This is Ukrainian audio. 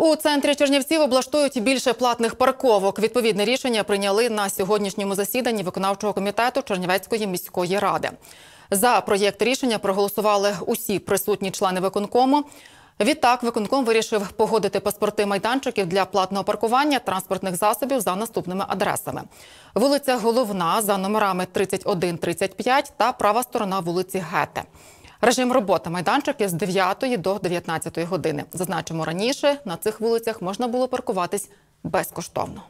У центрі Чернівців облаштують більше платних парковок. Відповідне рішення прийняли на сьогоднішньому засіданні виконавчого комітету Чернівецької міської ради. За проєкт рішення проголосували усі присутні члени виконкому. Відтак виконком вирішив погодити паспорти майданчиків для платного паркування транспортних засобів за наступними адресами: вулиця Головна за номерами 31-35 та права сторона вулиці Гете. Режим роботи майданчик з 9 до 19 години. Зазначимо раніше, на цих вулицях можна було паркуватись безкоштовно.